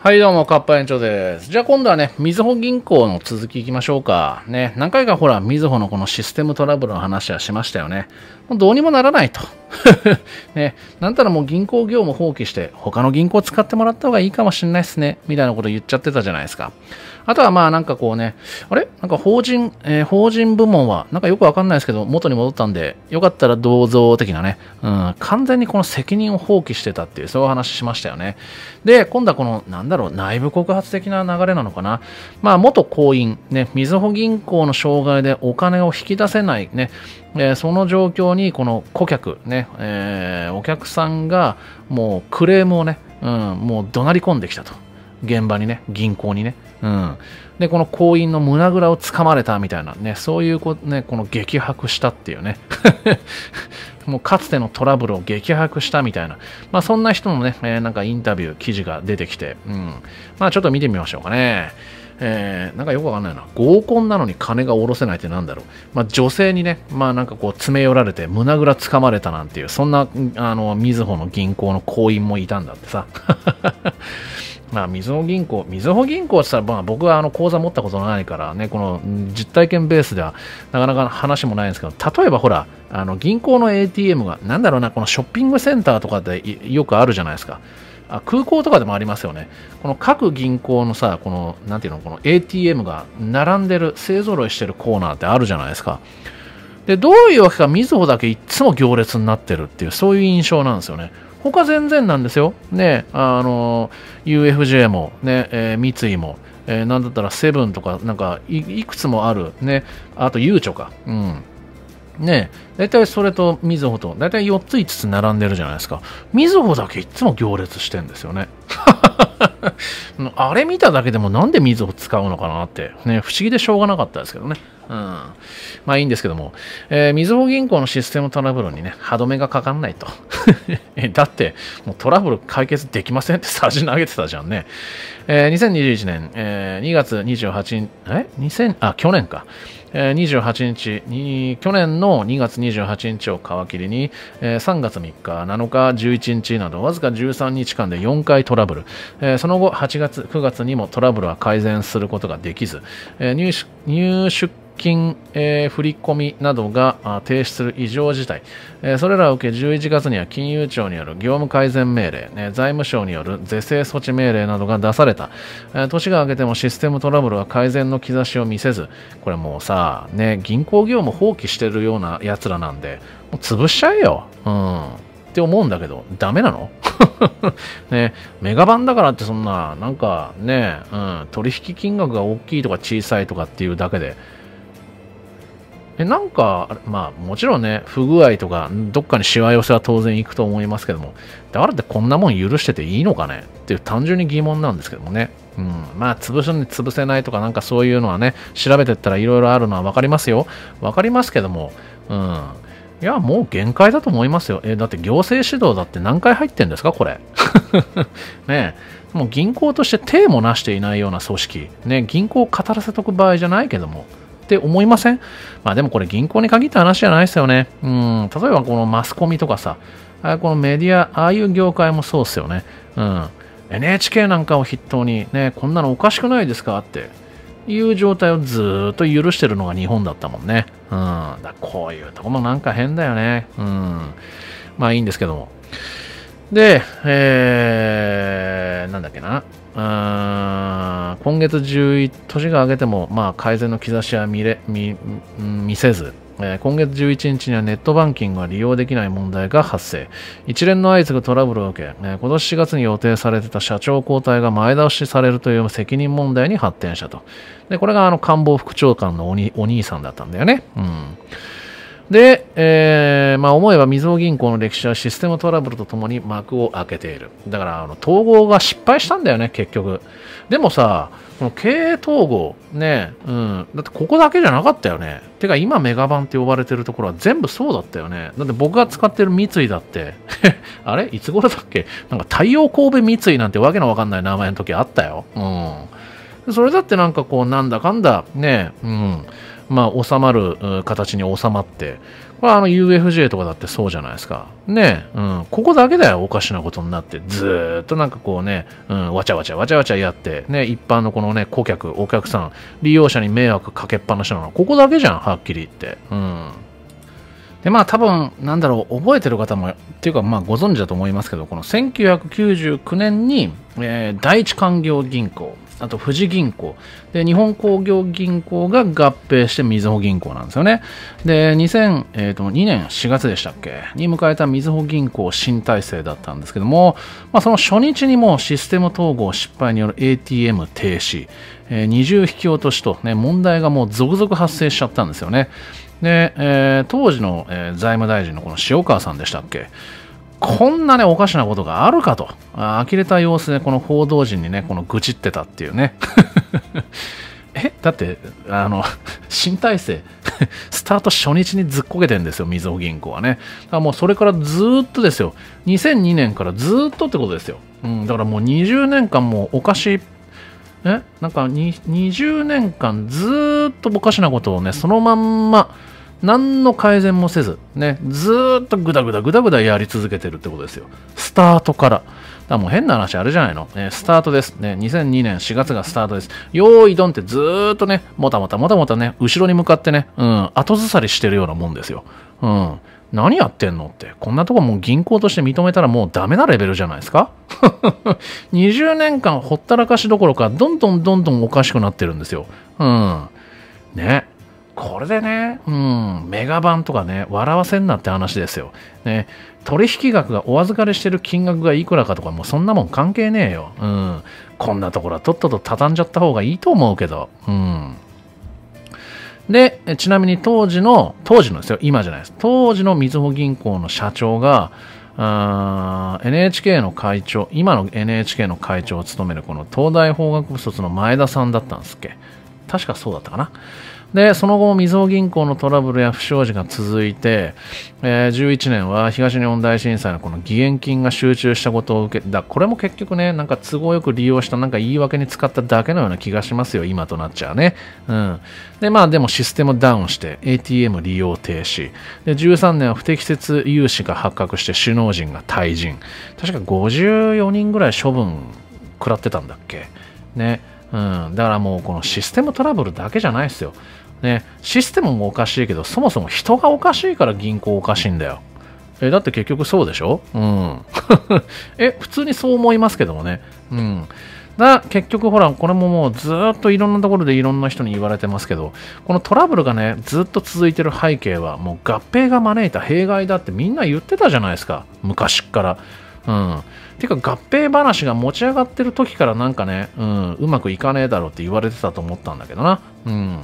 はいどうも、かっぱ園長です。じゃあ今度はね、みずほ銀行の続きいきましょうか。ね、何回かほら、みずほのこのシステムトラブルの話はしましたよね。もうどうにもならないと。ね、なんたらもう銀行業務放棄して、他の銀行使ってもらった方がいいかもしれないですね、みたいなこと言っちゃってたじゃないですか。あとはまあなんかこうね、あれなんか法人、えー、法人部門は、なんかよくわかんないですけど、元に戻ったんで、よかったら銅像的なね、うん、完全にこの責任を放棄してたっていう、そういう話しましたよね。で、今度はこの、なんだろう、内部告発的な流れなのかな。まあ、元行員、ね、みずほ銀行の障害でお金を引き出せない、ね、えー、その状況にこの顧客ね、えー、お客さんがもうクレームをね、うん、もう怒鳴り込んできたと現場にね銀行にね、うん、でこの行員の胸ぐらをつかまれたみたいなねそういうこ,、ね、この激白したっていうね もうかつてのトラブルを激白したみたいな、まあ、そんな人のね、えー、なんかインタビュー記事が出てきて、うんまあ、ちょっと見てみましょうかね。えー、なんかよくわかんないな合コンなのに金が下ろせないってなんだろう、まあ、女性にね、まあ、なんかこう詰め寄られて胸ぐらつかまれたなんていうそんなあのみずほの銀行の行員もいたんだってさ まあ、みずほ銀行、みずほ銀行って言ったら、まあ、僕はあの口座持ったことないからね、この実体験ベースではなかなか話もないんですけど、例えばほら、あの銀行の ATM が、なんだろうな、このショッピングセンターとかでよくあるじゃないですか。あ空港とかでもありますよね。この各銀行のさ、この、なんていうの、この ATM が並んでる、勢ぞろいしてるコーナーってあるじゃないですか。で、どういうわけか、みずほだけいっつも行列になってるっていう、そういう印象なんですよね。他全然なんですよ。ね、あの、UFJ も、ね、えー、三井も、えー、なんだったらセブンとか、なんかい、いくつもある、ね、あと、ゆうちょか。うん。ね大体それとみずほと大体4つ5つ並んでるじゃないですかみずほだけいつも行列してんですよね あれ見ただけでもなんでみずほ使うのかなってね不思議でしょうがなかったですけどねうんまあいいんですけども、えー、みずほ銀行のシステムトラブルにね歯止めがかかんないと だってもうトラブル解決できませんってさじ投げてたじゃんね、えー、2021年、えー、2月28日え2000あ去年かえ28日に、去年の2月28日を皮切りに、え3月3日、7日、11日など、わずか13日間で4回トラブル、えその後、8月、9月にもトラブルは改善することができず、え入出金、振込などが停止する異常事態、それらを受け11月には金融庁による業務改善命令、財務省による是正措置命令などが出された、年が明けてもシステムトラブルは改善の兆しを見せずこれもうさ、ね、銀行業務放棄してるようなやつらなんでもう潰しちゃえよ、うん、って思うんだけどダメなの ね、メガバンだからってそんな、なんかね、うん、取引金額が大きいとか小さいとかっていうだけで、え、なんか、まあ、もちろんね、不具合とか、どっかにしわ寄せは当然行くと思いますけども、だからってこんなもん許してていいのかねっていう単純に疑問なんですけどもね。うん、まあ、潰すに潰せないとか、なんかそういうのはね、調べてったらいろいろあるのは分かりますよ。分かりますけども、うん。いや、もう限界だと思いますよ。え、だって行政指導だって何回入ってんですか、これ。ねもう銀行として手もなしていないような組織。ね、銀行を語らせとく場合じゃないけども。って思いませんまあでもこれ銀行に限った話じゃないですよね。うん、例えばこのマスコミとかさ、あこのメディア、ああいう業界もそうですよね。うん。NHK なんかを筆頭に、ね、こんなのおかしくないですかっていう状態をずっと許してるのが日本だったもんね。うん。だこういうとこもなんか変だよね。うん。まあいいんですけども。で、えー、なんだっけな。うーん今月11、年が明けても、まあ、改善の兆しは見れ見見せず、えー、今月11日にはネットバンキングが利用できない問題が発生。一連の相次ぐトラブルを受け、えー、今年4月に予定されてた社長交代が前倒しされるという責任問題に発展したと。で、これがあの官房副長官のお兄さんだったんだよね。うん。で、えー、まあ、思えばみずほ銀行の歴史はシステムトラブルとともに幕を開けている。だから、あの統合が失敗したんだよね、結局。でもさ、この経営統合、ね、うん、だってここだけじゃなかったよね。てか、今メガバンって呼ばれてるところは全部そうだったよね。だって僕が使ってる三井だって、あれいつ頃だっけなんか太陽神戸三井なんてわけのわかんない名前の時あったよ。うん。それだってなんかこう、なんだかんだ、ね、うん。まあ、収まる形に収まって、これはあの UFJ とかだってそうじゃないですか。ねうん、ここだけだよ、おかしなことになって、ずっとなんかこうね、うん、わちゃわちゃわちゃわちゃやって、ね、一般のこのね、顧客、お客さん、利用者に迷惑かけっぱなしなのは、ここだけじゃん、はっきり言って。うん。で、まあ多分、なんだろう、覚えてる方も、っていうかまあご存知だと思いますけど、この1999年に、えー、第一勧業銀行、あと富士銀行で日本工業銀行が合併してみずほ銀行なんですよねで2002年4月でしたっけに迎えたみずほ銀行新体制だったんですけども、まあ、その初日にもシステム統合失敗による ATM 停止、えー、二重引き落としと、ね、問題がもう続々発生しちゃったんですよねで、えー、当時の、財務大臣のこの塩川さんでしたっけこんなね、おかしなことがあるかと、あ呆れた様子で、この報道陣にね、この愚痴ってたっていうね。えだって、あの、新体制、スタート初日にずっこけてんですよ、みずほ銀行はね。だからもうそれからずっとですよ、2002年からずっとってことですよ。うん、だからもう20年間もうおかしい、えなんか20年間ずっとおかしなことをね、そのまんま、何の改善もせず、ね、ずっとぐだぐだぐだぐだやり続けてるってことですよ。スタートから。だもう変な話あるじゃないの、ね、スタートです、ね。2002年4月がスタートです。よーいどんってずーっとね、もたもたもたもたね、後ろに向かってね、うん、後ずさりしてるようなもんですよ。うん。何やってんのって。こんなとこもう銀行として認めたらもうダメなレベルじゃないですか ?20 年間ほったらかしどころか、どんどんどんどんおかしくなってるんですよ。うん。ね。これでね、うん、メガ版とかね、笑わせんなって話ですよ。ね、取引額がお預かりしてる金額がいくらかとか、もうそんなもん関係ねえよ。うん、こんなところはとっとと畳んじゃった方がいいと思うけど。うんで、ちなみに当時の、当時のですよ、今じゃないです。当時のみずほ銀行の社長が、NHK の会長、今の NHK の会長を務めるこの東大法学部卒の前田さんだったんですっけ確かそうだったかな。でその後みずほ銀行のトラブルや不祥事が続いて、えー、11年は東日本大震災のこの義援金が集中したことを受けだこれも結局ねなんか都合よく利用したなんか言い訳に使っただけのような気がしますよ今となっちゃうね、うん、でまあでもシステムダウンして ATM 利用停止で13年は不適切融資が発覚して首脳陣が退陣確か54人ぐらい処分食らってたんだっけねうん、だからもうこのシステムトラブルだけじゃないですよ。ね、システムもおかしいけど、そもそも人がおかしいから銀行おかしいんだよ。え、だって結局そうでしょうん。え、普通にそう思いますけどもね。うん。だ、結局ほら、これももうずっといろんなところでいろんな人に言われてますけど、このトラブルがね、ずっと続いてる背景は、もう合併が招いた弊害だってみんな言ってたじゃないですか。昔っから。うん。てか合併話が持ち上がってる時からなんかね、うん、うまくいかねえだろうって言われてたと思ったんだけどな。うん。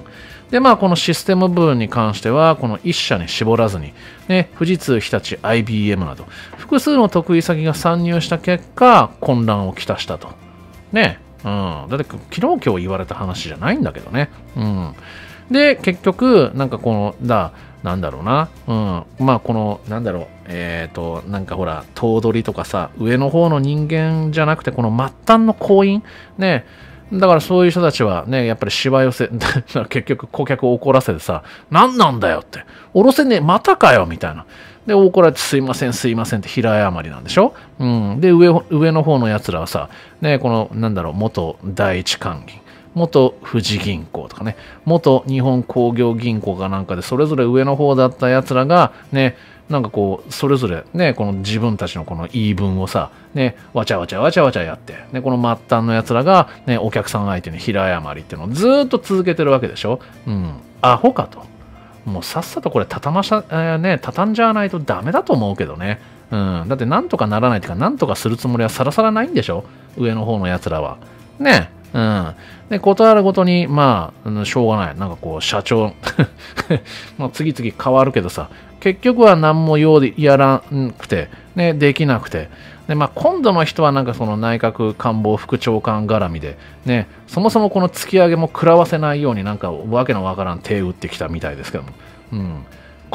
で、まあ、このシステム部分に関しては、この1社に絞らずに、ね、富士通、日立、IBM など、複数の得意先が参入した結果、混乱をきたしたと。ね、うん。だって、昨日今日言われた話じゃないんだけどね。うん。で、結局、なんかこの、だ、なんだろうな。うん。まあ、この、なんだろう。えっ、ー、と、なんかほら、頭取とかさ、上の方の人間じゃなくて、この末端の行員。ね。だからそういう人たちはね、やっぱり芝寄せ、結局顧客を怒らせてさ、何なんだよって。おろせねえ、またかよみたいな。で、怒られて、すいません、すいませんって平謝りなんでしょうん。で、上、上の方の奴らはさ、ね、この、なんだろう、元第一官議。元富士銀行とかね、元日本工業銀行かなんかで、それぞれ上の方だった奴らが、ね、なんかこう、それぞれね、この自分たちのこの言い分をさ、ね、わちゃわちゃわちゃわちゃやって、ね、この末端の奴らが、ね、お客さん相手に平誤りっていうのをずっと続けてるわけでしょ。うん、アホかと。もうさっさとこれ畳ましゃ、えー、ね、畳んじゃわないとダメだと思うけどね。うん、だってなんとかならないとか、なんとかするつもりはさらさらないんでしょ上の方の奴らは。ねうん。で、断るごとに、まあ、しょうがない。なんかこう、社長 まあ、次々変わるけどさ、結局は何もうでやらなくて、ね、できなくて。で、まあ、今度の人はなんかその内閣官房副長官絡みで、ね、そもそもこの突き上げも食らわせないようになんかわけのわからん手打ってきたみたいですけども。うん。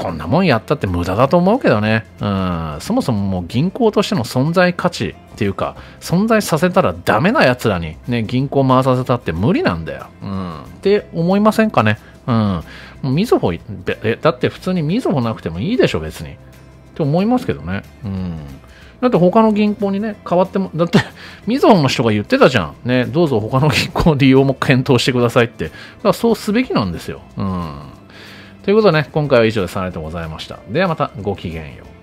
こんなもんやったって無駄だと思うけどね。うん。そもそももう銀行としての存在価値っていうか、存在させたらダメな奴らにね、銀行回させたって無理なんだよ。うん。って思いませんかね。うん。みずほ、え、だって普通にみずほなくてもいいでしょ、別に。って思いますけどね。うん。だって他の銀行にね、変わっても、だって、みずほの人が言ってたじゃん。ね、どうぞ他の銀行利用も検討してくださいって。だからそうすべきなんですよ。うん。ということでね、今回は以上で3人とございました。ではまたごきげんよう。